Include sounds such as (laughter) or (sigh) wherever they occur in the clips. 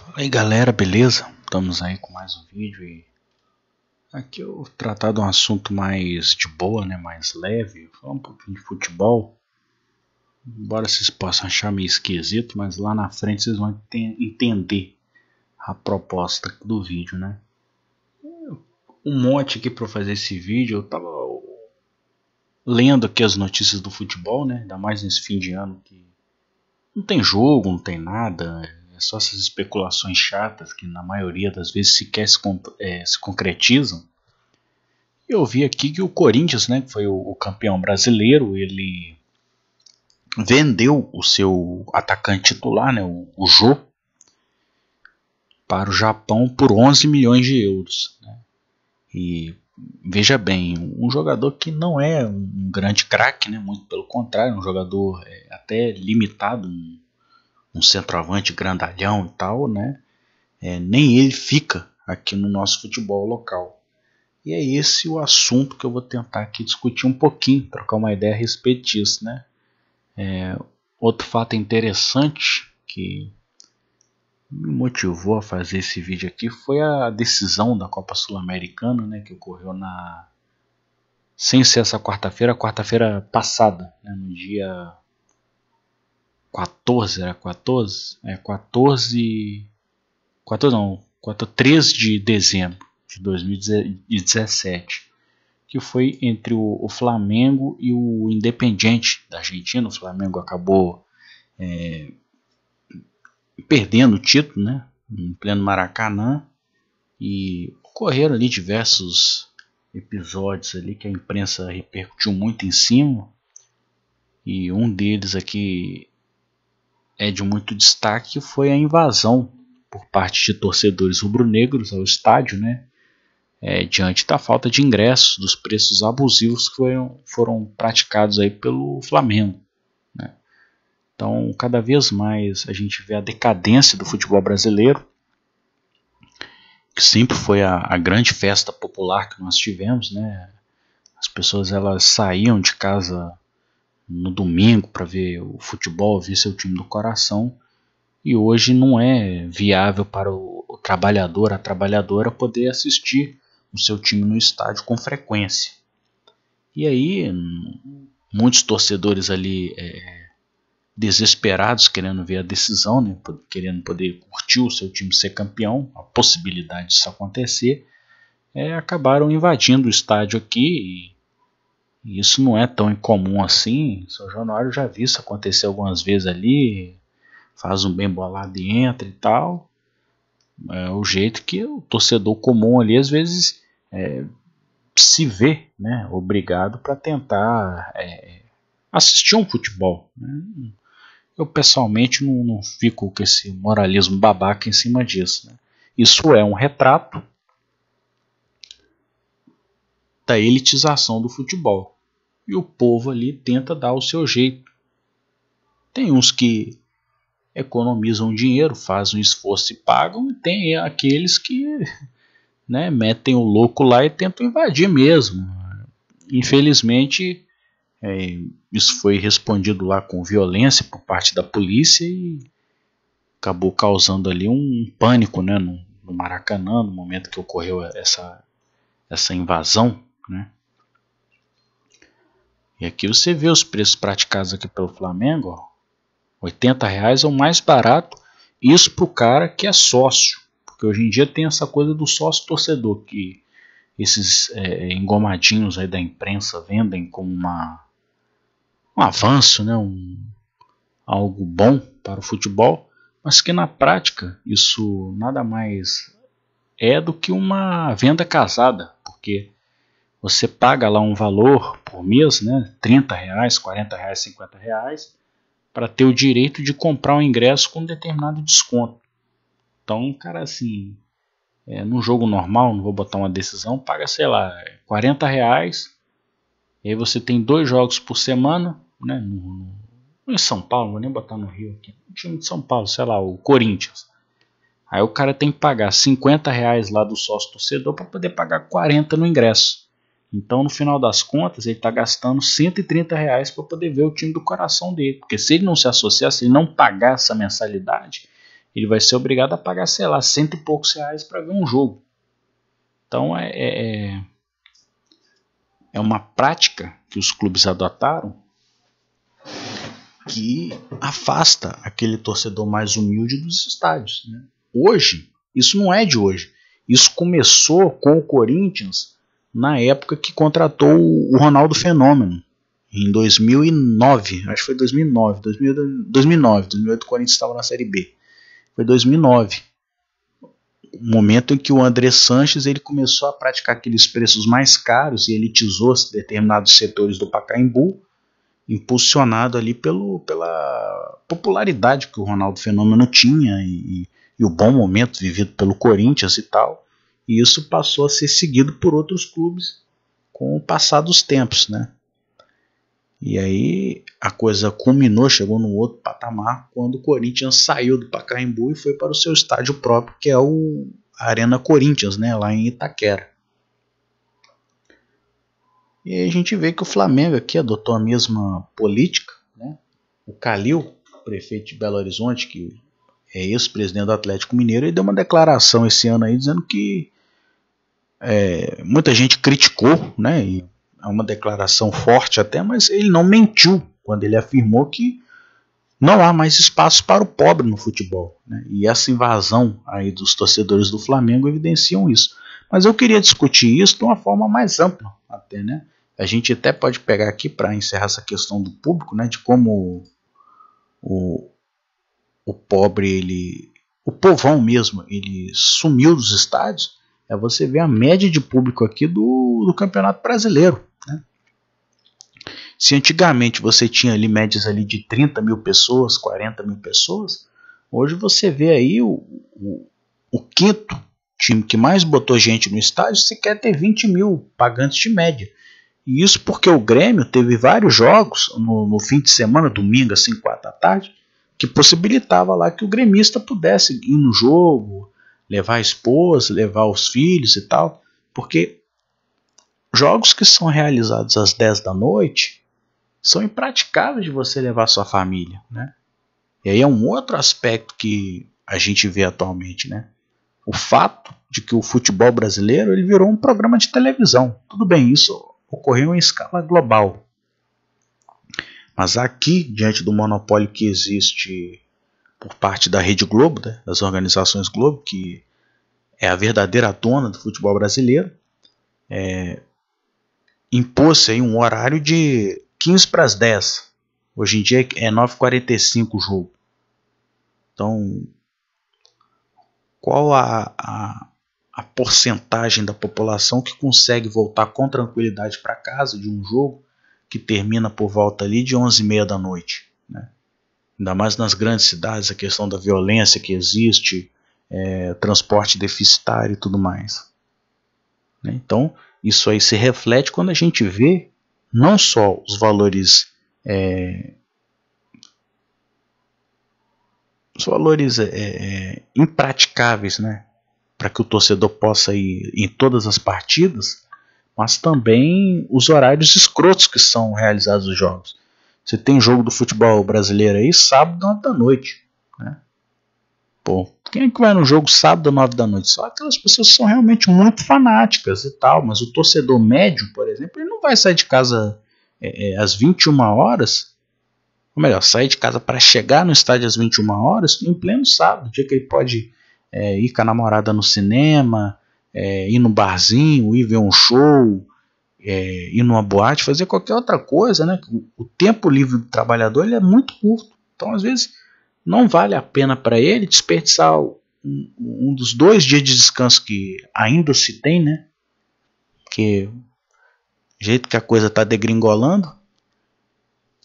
Fala aí galera, beleza? Estamos aí com mais um vídeo e aqui eu vou tratar de um assunto mais de boa, né? Mais leve, vou falar um pouquinho de futebol. Embora vocês possam achar meio esquisito, mas lá na frente vocês vão entender a proposta do vídeo, né? Um monte aqui para fazer esse vídeo, eu tava lendo aqui as notícias do futebol, né? Ainda mais nesse fim de ano que não tem jogo, não tem nada é só essas especulações chatas que na maioria das vezes sequer se, é, se concretizam. Eu vi aqui que o Corinthians, né, que foi o, o campeão brasileiro, ele vendeu o seu atacante titular, né, o, o Jô, para o Japão por 11 milhões de euros. Né? E veja bem, um jogador que não é um grande craque, né? muito pelo contrário, é um jogador é, até limitado, um centroavante grandalhão e tal, né? É, nem ele fica aqui no nosso futebol local. E é esse o assunto que eu vou tentar aqui discutir um pouquinho, trocar uma ideia a respeito disso, né? É, outro fato interessante que me motivou a fazer esse vídeo aqui foi a decisão da Copa Sul-Americana, né, que ocorreu na sem ser essa quarta-feira, quarta-feira passada, né, no dia 14, era 14? É, 14. 14 não, 14, 13 de dezembro de 2017. Que foi entre o, o Flamengo e o Independiente da Argentina. O Flamengo acabou é, perdendo o título, né? Em pleno Maracanã. E ocorreram ali diversos episódios ali que a imprensa repercutiu muito em cima. E um deles aqui é de muito destaque foi a invasão por parte de torcedores rubro-negros ao estádio, né? É, diante da falta de ingressos, dos preços abusivos que foram, foram praticados aí pelo Flamengo. Né? Então, cada vez mais a gente vê a decadência do futebol brasileiro, que sempre foi a, a grande festa popular que nós tivemos, né? As pessoas elas saíam de casa no domingo para ver o futebol, ver seu time do coração. E hoje não é viável para o trabalhador, a trabalhadora poder assistir o seu time no estádio com frequência. E aí, muitos torcedores ali é, desesperados, querendo ver a decisão, né, querendo poder curtir o seu time ser campeão, a possibilidade disso acontecer, é, acabaram invadindo o estádio aqui e isso não é tão incomum assim. São Januário já vi isso acontecer algumas vezes ali. Faz um bem bolado e entra e tal. É o jeito que o torcedor comum ali às vezes é, se vê né, obrigado para tentar é, assistir um futebol. Né? Eu pessoalmente não, não, fico com esse moralismo babaca em cima disso. Né? Isso é um retrato da elitização do futebol. E o povo ali tenta dar o seu jeito. Tem uns que economizam dinheiro, fazem um esforço e pagam, e tem aqueles que (laughs) né, metem o louco lá e tentam invadir mesmo. Infelizmente, é, isso foi respondido lá com violência por parte da polícia e acabou causando ali um pânico né, no, no Maracanã, no momento que ocorreu essa, essa invasão. Né? E aqui você vê os preços praticados aqui pelo Flamengo, ó, 80 reais é o mais barato, isso para o cara que é sócio, porque hoje em dia tem essa coisa do sócio torcedor, que esses é, é, engomadinhos aí da imprensa vendem como uma, um avanço, né? um, algo bom para o futebol, mas que na prática isso nada mais é do que uma venda casada, porque você paga lá um valor por mês, né, 30 reais, 40 reais, 50 reais, para ter o direito de comprar um ingresso com um determinado desconto. Então, cara, assim, é, num jogo normal, não vou botar uma decisão, paga, sei lá, 40 reais, e aí você tem dois jogos por semana, né, no, no, em São Paulo, vou nem botar no Rio aqui, no time de São Paulo, sei lá, o Corinthians. Aí o cara tem que pagar 50 reais lá do sócio torcedor para poder pagar 40 no ingresso. Então, no final das contas, ele está gastando 130 reais para poder ver o time do coração dele. Porque se ele não se associar, se ele não pagar essa mensalidade, ele vai ser obrigado a pagar, sei lá, cento e poucos reais para ver um jogo. Então, é, é, é, é uma prática que os clubes adotaram que afasta aquele torcedor mais humilde dos estádios. Né? Hoje, isso não é de hoje. Isso começou com o Corinthians na época que contratou o Ronaldo Fenômeno em 2009, acho que foi 2009, 2009, 2008 o Corinthians estava na Série B. Foi 2009. O momento em que o André Sanches ele começou a praticar aqueles preços mais caros e elitizou determinados setores do Pacaembu, impulsionado ali pelo, pela popularidade que o Ronaldo Fenômeno tinha e, e o bom momento vivido pelo Corinthians e tal. E isso passou a ser seguido por outros clubes com o passar dos tempos, né? E aí a coisa culminou, chegou num outro patamar quando o Corinthians saiu do Pacaembu e foi para o seu estádio próprio, que é o Arena Corinthians, né, lá em Itaquera. E aí a gente vê que o Flamengo aqui adotou a mesma política, né? O Calil, prefeito de Belo Horizonte, que é ex-presidente do Atlético Mineiro, ele deu uma declaração esse ano aí dizendo que é, muita gente criticou, né? É uma declaração forte até, mas ele não mentiu quando ele afirmou que não há mais espaço para o pobre no futebol. Né? E essa invasão aí dos torcedores do Flamengo evidenciam isso. Mas eu queria discutir isso de uma forma mais ampla, até, né? A gente até pode pegar aqui para encerrar essa questão do público, né? De como o, o pobre ele o povão mesmo ele sumiu dos estádios é você ver a média de público aqui do, do Campeonato Brasileiro. Né? Se antigamente você tinha ali médias ali de 30 mil pessoas, 40 mil pessoas, hoje você vê aí o, o, o quinto time que mais botou gente no estádio sequer ter 20 mil pagantes de média. E isso porque o Grêmio teve vários jogos no, no fim de semana, domingo, às 5 da tarde, que possibilitava lá que o gremista pudesse ir no jogo, levar a esposa, levar os filhos e tal, porque jogos que são realizados às 10 da noite são impraticáveis de você levar sua família, né? E aí é um outro aspecto que a gente vê atualmente, né? O fato de que o futebol brasileiro ele virou um programa de televisão. Tudo bem, isso ocorreu em escala global. Mas aqui, diante do monopólio que existe por parte da Rede Globo, né, das organizações Globo, que é a verdadeira dona do futebol brasileiro, é, impôs-se um horário de 15 para as 10. Hoje em dia é 9h45 o jogo. Então, qual a, a, a porcentagem da população que consegue voltar com tranquilidade para casa de um jogo que termina por volta ali de 11h30 da noite? ainda mais nas grandes cidades, a questão da violência que existe, é, transporte deficitário e tudo mais. Né? Então, isso aí se reflete quando a gente vê não só os valores. É, os valores é, é, é impraticáveis, né? Para que o torcedor possa ir em todas as partidas, mas também os horários escrotos que são realizados os jogos. Você tem jogo do futebol brasileiro aí sábado, 9 da noite. Né? Pô, quem é que vai no jogo sábado, 9 da noite? Só aquelas pessoas que são realmente muito fanáticas e tal, mas o torcedor médio, por exemplo, ele não vai sair de casa é, é, às 21 horas. Ou melhor, sair de casa para chegar no estádio às 21 horas em pleno sábado, dia que ele pode é, ir com a namorada no cinema, é, ir no barzinho, ir ver um show, é, ir numa boate, fazer qualquer outra coisa, né? O tempo livre do trabalhador ele é muito curto. Então, às vezes, não vale a pena para ele desperdiçar um, um, dos dois dias de descanso que ainda se tem, né? Porque jeito que a coisa está degringolando,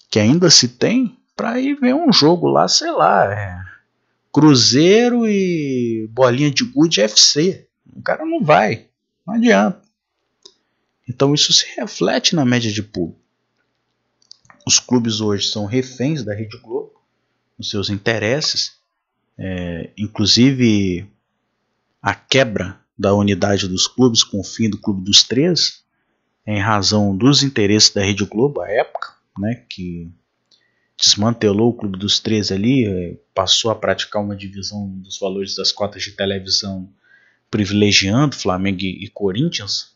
que ainda se tem, para ir ver um jogo lá, sei lá, é, Cruzeiro e bolinha de gude FC. O cara não vai, não adianta. Então isso se reflete na média de público. Os clubes hoje são reféns da Rede Globo, nos seus interesses, é, inclusive a quebra da unidade dos clubes com o fim do Clube dos Três, em razão dos interesses da Rede Globo à época, né, que desmantelou o Clube dos Três ali, é, passou a praticar uma divisão dos valores das cotas de televisão privilegiando Flamengo e Corinthians,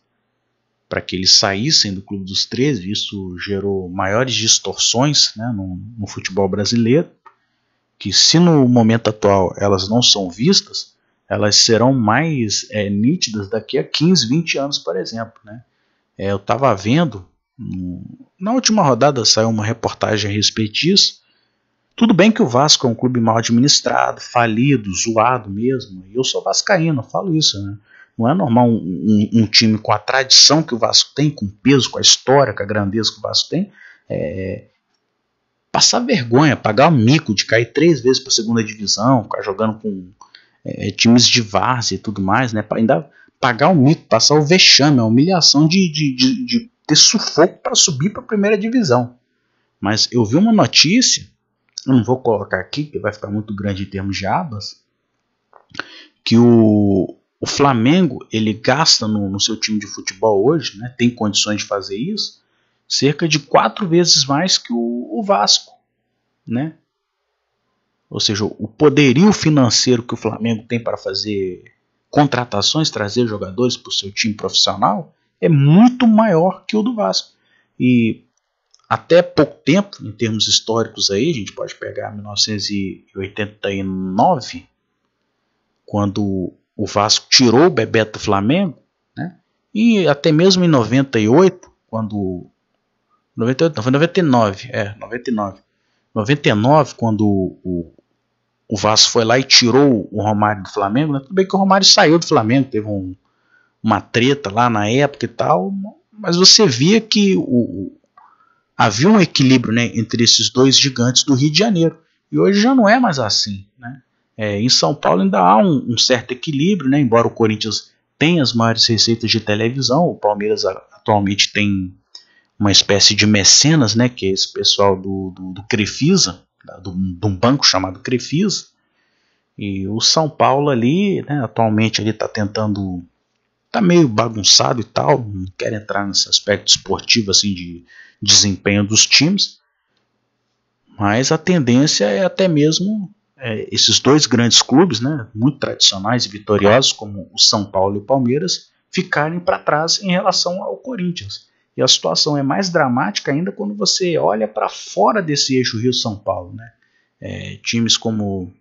para que eles saíssem do Clube dos 13, isso gerou maiores distorções né, no, no, futebol brasileiro, que se no momento atual elas não são vistas, elas serão mais é, nítidas daqui a 15, 20 anos, por exemplo. Né? É, eu estava vendo, no, na última rodada saiu uma reportagem a respeito disso, tudo bem que o Vasco é um clube mal administrado, falido, zoado mesmo, e eu sou vascaíno, eu falo isso, né? Não é normal um, um, um, time com a tradição que o Vasco tem, com o peso, com a história, com a grandeza que o Vasco tem, é, passar vergonha, pagar o mico de cair três vezes para a segunda divisão, ficar jogando com é, times de várzea e tudo mais, né? Ainda pagar o mico, passar o vexame, a humilhação de, de, de, de ter sufoco para subir para a primeira divisão. Mas eu vi uma notícia, eu não vou colocar aqui, que vai ficar muito grande em termos de abas, que o, o Flamengo ele gasta no, no seu time de futebol hoje, né, tem condições de fazer isso, cerca de quatro vezes mais que o, o Vasco. Né? Ou seja, o poderio financeiro que o Flamengo tem para fazer contratações, trazer jogadores para o seu time profissional, é muito maior que o do Vasco. E até pouco tempo, em termos históricos aí, a gente pode pegar 1989, quando o Vasco tirou o Bebeto do Flamengo, né? e até mesmo em 98, quando. 98, não, foi 99, é, 99. 99, quando o, o Vasco foi lá e tirou o Romário do Flamengo, né? tudo bem que o Romário saiu do Flamengo, teve um, uma treta lá na época e tal, mas você via que o, o havia um equilíbrio né, entre esses dois gigantes do Rio de Janeiro. E hoje já não é mais assim. Né? É, em São Paulo ainda há um, um, certo equilíbrio, né? embora o Corinthians tenha as maiores receitas de televisão, o Palmeiras atualmente tem uma espécie de mecenas, né? que é esse pessoal do, do, do Crefisa, do, de um banco chamado Crefisa, e o São Paulo ali, né, atualmente ele está tentando, está meio bagunçado e tal, não quer entrar nesse aspecto esportivo assim de desempenho dos times, mas a tendência é até mesmo é, esses dois grandes clubes, né, muito tradicionais e vitoriosos, como o São Paulo e o Palmeiras, ficarem para trás em relação ao Corinthians. E a situação é mais dramática ainda quando você olha para fora desse eixo Rio-São Paulo. Né? É, times como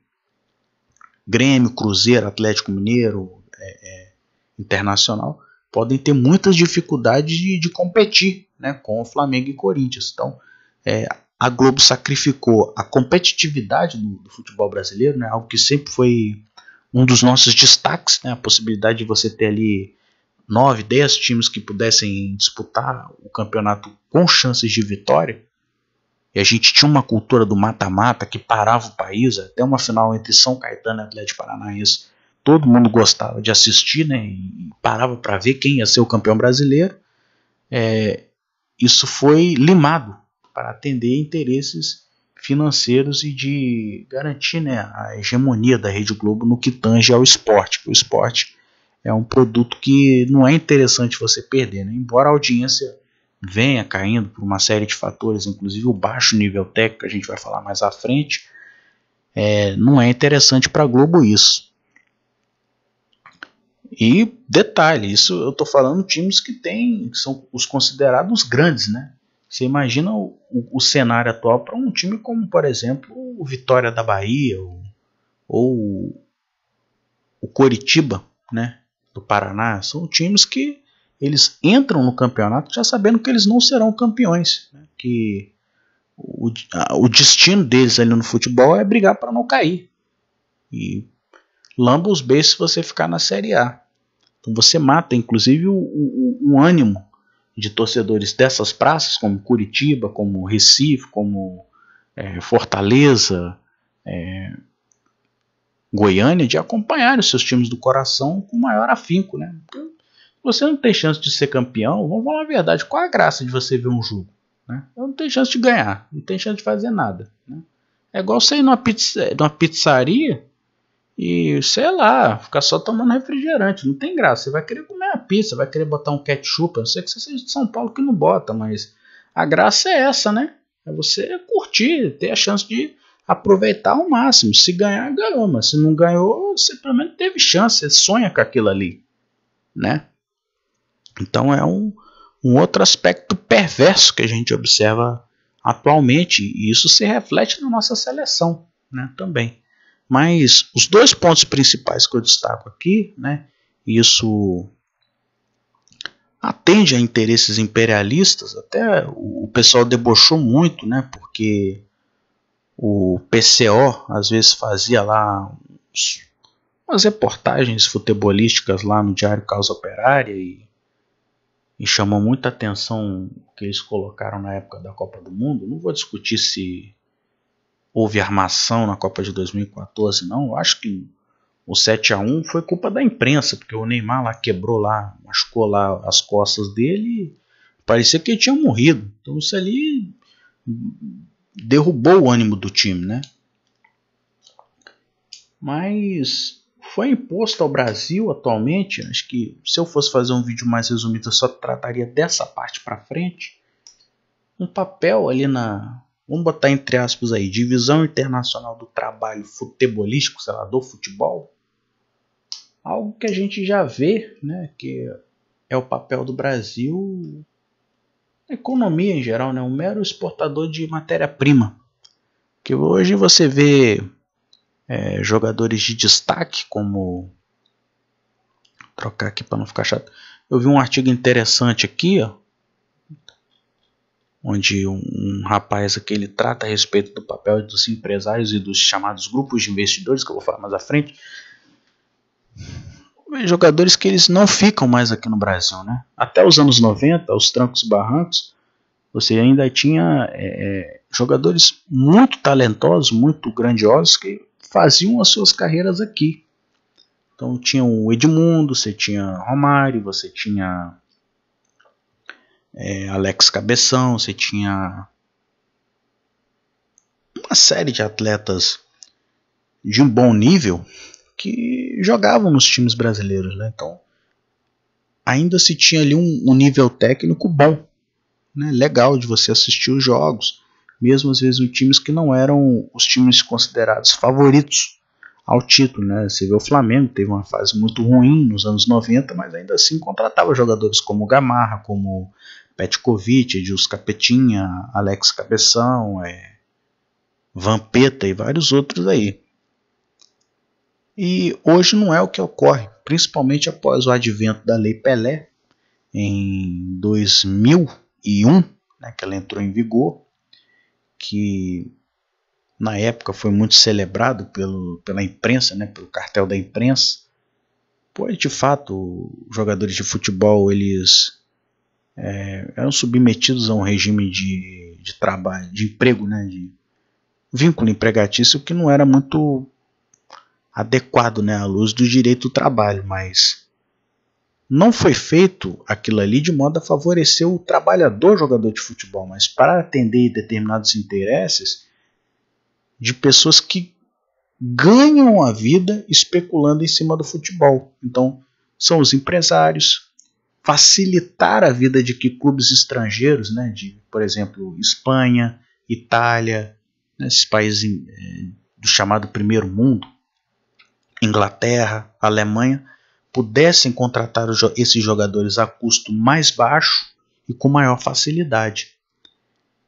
Grêmio, Cruzeiro, Atlético Mineiro, é, é, Internacional, podem ter muitas dificuldades de, de, competir né, com o Flamengo e Corinthians. Então, é, a Globo sacrificou a competitividade do, do, futebol brasileiro, né, algo que sempre foi um dos nossos destaques, né, a possibilidade de você ter ali 9, 10 times que pudessem disputar o campeonato com chances de vitória. E a gente tinha uma cultura do mata-mata que parava o país, até uma final entre São Caetano e Atlético Paranaense. Todo mundo gostava de assistir, né, e parava para ver quem ia ser o campeão brasileiro. É, isso foi limado para atender interesses financeiros e de garantir né, a hegemonia da Rede Globo no que tange ao esporte. O esporte é um produto que não é interessante você perder, né? embora a audiência venha caindo por uma série de fatores, inclusive o baixo nível técnico, a gente vai falar mais à frente, é, não é interessante para a Globo isso. E detalhe, isso eu estou falando times que têm, que são os considerados grandes, né? Você imagina o, o, o cenário atual para um time como, por exemplo, o Vitória da Bahia ou, ou o Coritiba, né, do Paraná. São times que eles entram no campeonato já sabendo que eles não serão campeões, né, que o, a, o destino deles ali no futebol é brigar para não cair. E lamba os beijos se você ficar na Série A. Então você mata, inclusive, o, o, o ânimo de torcedores dessas praças, como Curitiba, como Recife, como é, Fortaleza, é, Goiânia, de acompanhar os seus times do coração com maior afinco. Né? Então, você não tem chance de ser campeão, vamos falar a verdade, qual a graça de você ver um jogo? Né? Eu não tenho chance de ganhar, não tenho chance de fazer nada. Né? É igual você ir numa, pizza, numa pizzaria e, sei lá, ficar só tomando refrigerante, não tem graça, você vai querer comer é a pizza, vai querer botar um ketchup. Eu sei que você seja de São Paulo que não bota, mas a graça é essa, né? É você curtir, ter a chance de aproveitar ao máximo. Se ganhar, ganhou, mas se não ganhou, você pelo menos teve chance, você sonha com aquilo ali, né? Então é um, um outro aspecto perverso que a gente observa atualmente e isso se reflete na nossa seleção, né, também. Mas os dois pontos principais que eu destaco aqui, né, isso atende a interesses imperialistas. Até o pessoal debochou muito, né? Porque o PCO às vezes fazia lá umas reportagens futebolísticas lá no Diário Causa Operária e, e chamou muita atenção o que eles colocaram na época da Copa do Mundo. Não vou discutir se houve armação na Copa de 2014, não. Eu acho que o 7 a 1 foi culpa da imprensa, porque o Neymar lá quebrou lá, machucou lá as costas dele, parecia que ele tinha morrido. Então isso ali derrubou o ânimo do time, né? Mas foi imposto ao Brasil atualmente, acho que se eu fosse fazer um vídeo mais resumido, eu só trataria dessa parte para frente. Um papel ali na, vamos botar entre aspas aí, divisão internacional do trabalho futebolístico, sei lá, do futebol, Algo que a gente já vê, né, que é o papel do Brasil na economia em geral, né, um mero exportador de matéria-prima. Que hoje você vê é, jogadores de destaque, como. Vou trocar aqui para não ficar chato. Eu vi um artigo interessante aqui, ó, onde um, um, rapaz aqui ele trata a respeito do papel dos empresários e dos chamados grupos de investidores, que eu vou falar mais à frente, jogadores que eles não ficam mais aqui no Brasil, né? Até os anos 90, os trancos e barrancos, você ainda tinha é, é, jogadores muito talentosos, muito grandiosos que faziam as suas carreiras aqui. Então tinha o Edmundo, você tinha Romário, você tinha é, Alex Cabeção, você tinha uma série de atletas de um bom nível que jogavam nos times brasileiros, né? Então ainda se tinha ali um, um nível técnico bom, né? Legal de você assistir os jogos, mesmo às vezes os times que não eram os times considerados favoritos ao título, né? Você vê o Flamengo teve uma fase muito ruim nos anos 90, mas ainda assim contratava jogadores como Gamarra, como Petkovic, Edilson Capetinha, Alex Cabeção, é, Vampeta e vários outros aí. E hoje não é o que ocorre, principalmente após o advento da Lei Pelé em 2001, né, que ela entrou em vigor, que na época foi muito celebrado pelo, pela imprensa, né, pelo cartel da imprensa, pois de fato jogadores de futebol eles é, eram submetidos a um regime de, de trabalho, de emprego, né, de vínculo empregatício que não era muito adequado né, à luz do direito do trabalho, mas não foi feito aquilo ali de modo a favorecer o trabalhador jogador de futebol, mas para atender determinados interesses de pessoas que ganham a vida especulando em cima do futebol. Então, são os empresários, facilitar a vida de que clubes estrangeiros, né, de, por exemplo, Espanha, Itália, né, esses países eh, do chamado primeiro mundo, Inglaterra, Alemanha, pudessem contratar esses jogadores a custo mais baixo e com maior facilidade.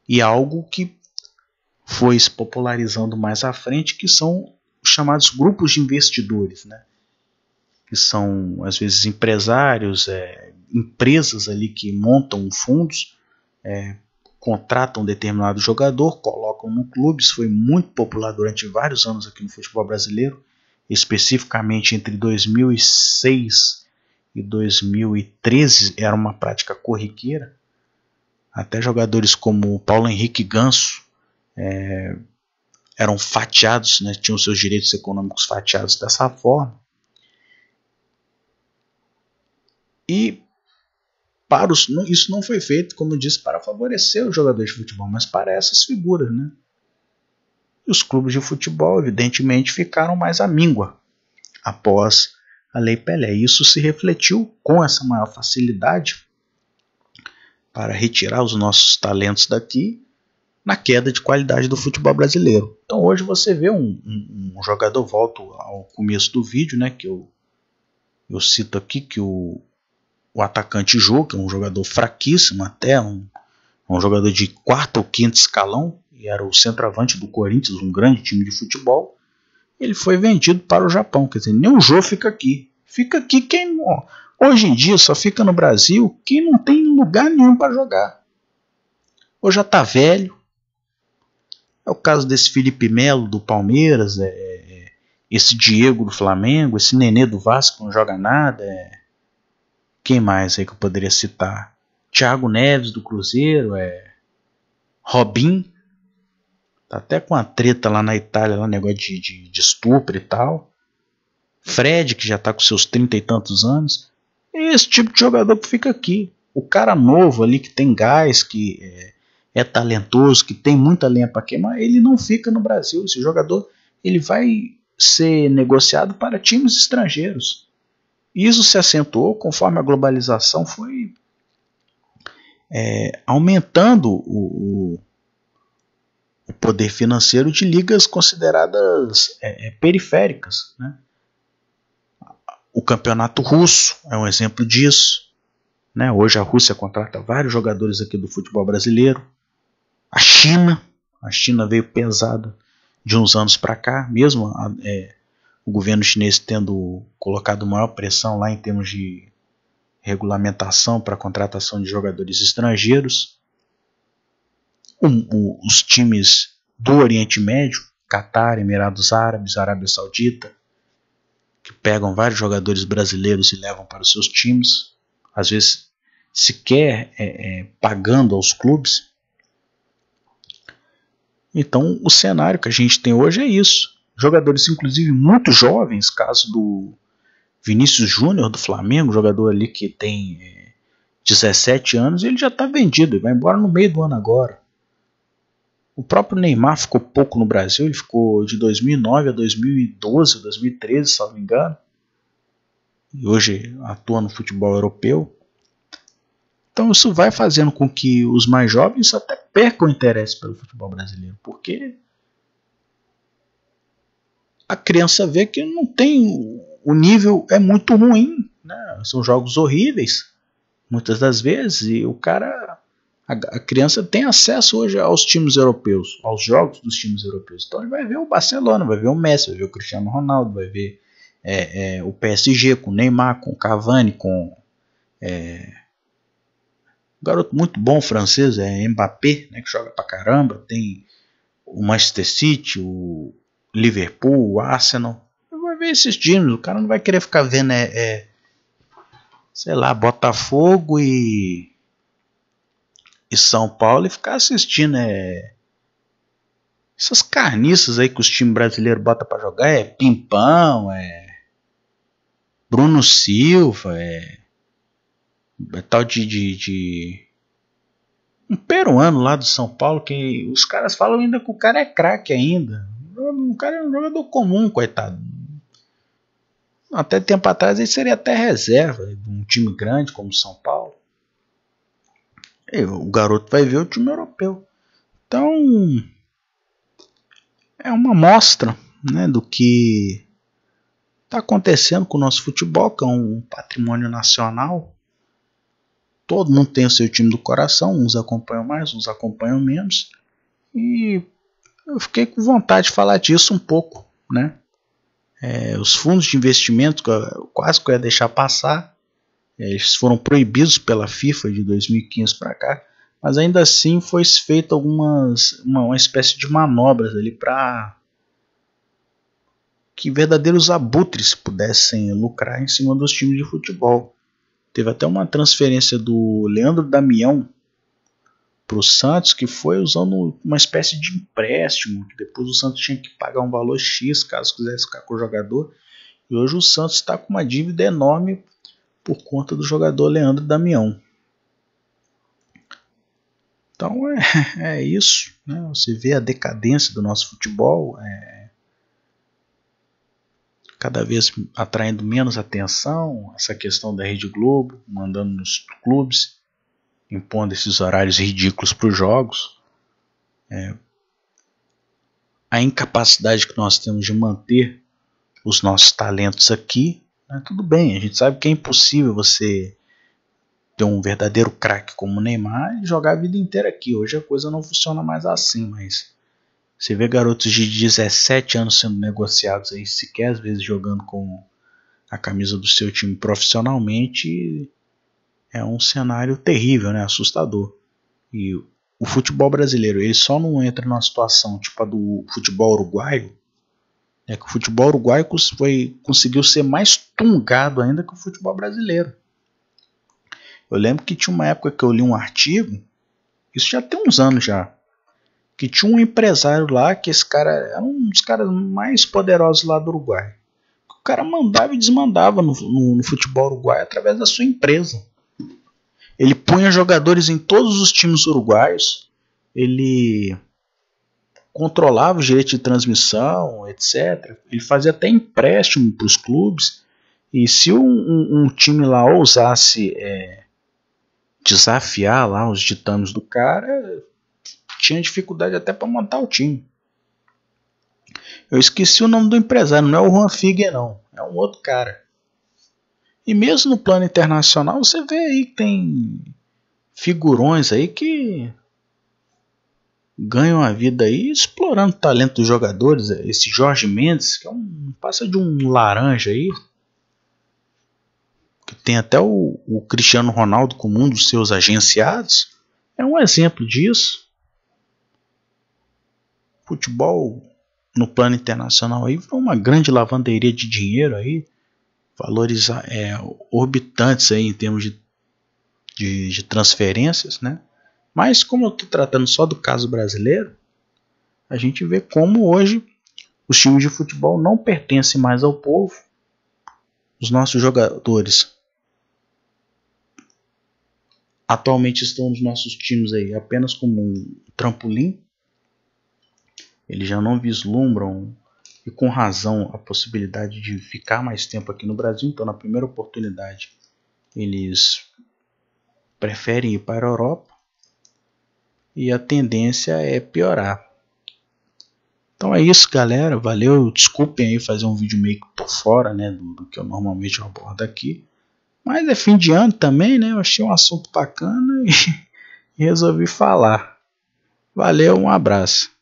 E algo que foi se popularizando mais à frente, que são os chamados grupos de investidores, né? que são às vezes empresários, é, empresas ali que montam fundos, é, contratam um determinado jogador, colocam no clube, isso foi muito popular durante vários anos aqui no futebol brasileiro, especificamente entre 2006 e 2013, era uma prática corriqueira. Até jogadores como Paulo Henrique Ganso é, eram fatiados, né, tinham seus direitos econômicos fatiados dessa forma. E para os, isso não foi feito, como eu disse, para favorecer os jogadores de futebol, mas para essas figuras, né? e os clubes de futebol, evidentemente, ficaram mais à míngua após a Lei Pelé. Isso se refletiu com essa maior facilidade para retirar os nossos talentos daqui na queda de qualidade do futebol brasileiro. Então hoje você vê um, um, um jogador, volto ao começo do vídeo, né, que eu, eu cito aqui que o, o atacante Jô, que é um jogador fraquíssimo até, um, um jogador de quarto ou quinto escalão, e era o centroavante do Corinthians, um grande time de futebol, ele foi vendido para o Japão. Quer dizer, nem o Jô fica aqui. Fica aqui quem. Hoje em dia só fica no Brasil quem não tem lugar nenhum para jogar. Ou já está velho. É o caso desse Felipe Melo do Palmeiras, é, é, é, esse Diego do Flamengo, esse Nenê do Vasco que não joga nada. É. Quem mais aí que eu poderia citar? Thiago Neves do Cruzeiro, é Robin Tá até com a treta lá na Itália, lá, negócio de, de, de estupro e tal. Fred, que já tá com seus trinta e tantos anos. Esse tipo de jogador que fica aqui. O cara novo ali, que tem gás, que é, é talentoso, que tem muita lenha para queimar, ele não fica no Brasil. Esse jogador ele vai ser negociado para times estrangeiros. Isso se acentuou conforme a globalização foi é, aumentando o, o, o poder financeiro de ligas consideradas é, é, periféricas. Né? O campeonato russo é um exemplo disso. Né? Hoje a Rússia contrata vários jogadores aqui do futebol brasileiro. A China, a China veio pesada de uns anos para cá, mesmo a, é, o governo chinês tendo colocado maior pressão lá em termos de regulamentação para a contratação de jogadores estrangeiros um, os times do Oriente Médio, Catar, Emirados Árabes, Arábia Saudita, que pegam vários jogadores brasileiros e levam para os seus times, às vezes sequer é, é, pagando aos clubes. Então, o cenário que a gente tem hoje é isso. Jogadores, inclusive, muito jovens, caso do Vinícius Júnior do Flamengo, jogador ali que tem 17 é, anos, ele já está vendido e vai embora no meio do ano agora. O próprio Neymar ficou pouco no Brasil, ele ficou de 2009 a 2012, 2013, se não me engano. E hoje atua no futebol europeu. Então isso vai fazendo com que os mais jovens até percam o interesse pelo futebol brasileiro, porque a criança vê que não tem o nível é muito ruim, né? são jogos horríveis muitas das vezes e o cara a, criança tem acesso hoje aos times europeus, aos jogos dos times europeus. Então ele vai ver o Barcelona, vai ver o Messi, vai ver o Cristiano Ronaldo, vai ver é, é, o PSG com o Neymar, com o Cavani, com é, um garoto muito bom francês, é Mbappé, né, que joga pra caramba. Tem o Manchester City, o Liverpool, o Arsenal. vai ver esses times. O cara não vai querer ficar vendo, é, é sei lá, Botafogo e e São Paulo e ficar assistindo é, essas carniças aí que os times brasileiros botam para jogar. É Pimpão, é Bruno Silva, é, é tal de, de, de um peruano lá do São Paulo que os caras falam ainda que o cara é craque ainda. O cara é um jogador comum, coitado. Até tempo atrás ele seria até reserva de um time grande como São Paulo o garoto vai ver o time europeu. Então é uma mostra né, do que está acontecendo com o nosso futebol, que é um patrimônio nacional. Todo mundo tem o seu time do coração, uns acompanham mais, uns acompanham menos. E eu fiquei com vontade de falar disso um pouco. Né? É, os fundos de investimento, quase que eu ia deixar passar, é, eles foram proibidos pela FIFA de 2015 para cá, mas ainda assim foi feita algumas uma, uma espécie de manobras ali para que verdadeiros abutres pudessem lucrar em cima dos times de futebol. Teve até uma transferência do Leandro Damião para o Santos que foi usando uma espécie de empréstimo, que depois o Santos tinha que pagar um valor X caso quisesse ficar com o jogador. E hoje o Santos está com uma dívida enorme por conta do jogador Leandro Damião. Então é, (laughs) é isso. Né? Você vê a decadência do nosso futebol, é, cada vez atraindo menos atenção, essa questão da Rede Globo, mandando nos clubes, impondo esses horários ridículos para os jogos. É, a incapacidade que nós temos de manter os nossos talentos aqui né? Tudo bem, a gente sabe que é impossível você ter um verdadeiro craque como o Neymar e jogar a vida inteira aqui. Hoje a coisa não funciona mais assim, mas você vê garotos de 17 anos sendo negociados aí, sequer às vezes jogando com a camisa do seu time profissionalmente, é um cenário terrível, né? assustador. E o futebol brasileiro, ele só não entra numa situação tipo a do futebol uruguaio, é que o futebol uruguaio foi, conseguiu ser mais tungado ainda que o futebol brasileiro. Eu lembro que tinha uma época que eu li um artigo, isso já tem uns anos já, que tinha um empresário lá, que esse cara era um dos caras mais poderosos lá do Uruguai. O cara mandava e desmandava no, no, no futebol uruguaio através da sua empresa. Ele punha jogadores em todos os times uruguaios, ele controlava o direito de transmissão, etc. Ele fazia até empréstimo para os clubes. E se um, um, um time lá ousasse é, desafiar lá os ditames do cara, tinha dificuldade até para montar o time. Eu esqueci o nome do empresário, não é o Juan Figueirão, não, é um outro cara. E mesmo no plano internacional, você vê aí que tem figurões aí que ganham a vida aí explorando o talento dos jogadores. É, esse Jorge Mendes, que é um passa de um laranja aí. Que tem até o, o Cristiano Ronaldo como um dos seus agenciados. É um exemplo disso. Futebol no plano internacional aí foi uma grande lavanderia de dinheiro aí. Valores é, orbitantes aí em termos de, de, de transferências, né? Mas como eu estou tratando só do caso brasileiro, a gente vê como hoje os times de futebol não pertencem mais ao povo. Os nossos jogadores atualmente estão nos nossos times aí apenas como um trampolim. Eles já não vislumbram e com razão a possibilidade de ficar mais tempo aqui no Brasil, então na primeira oportunidade eles preferem ir para a Europa e a tendência é piorar. Então é isso, galera. Valeu. Desculpem aí fazer um vídeo meio que por fora, né, do, do que eu normalmente abordo aqui. Mas é fim de ano também, né? Eu achei um assunto bacana e, (laughs) e resolvi falar. Valeu, um abraço.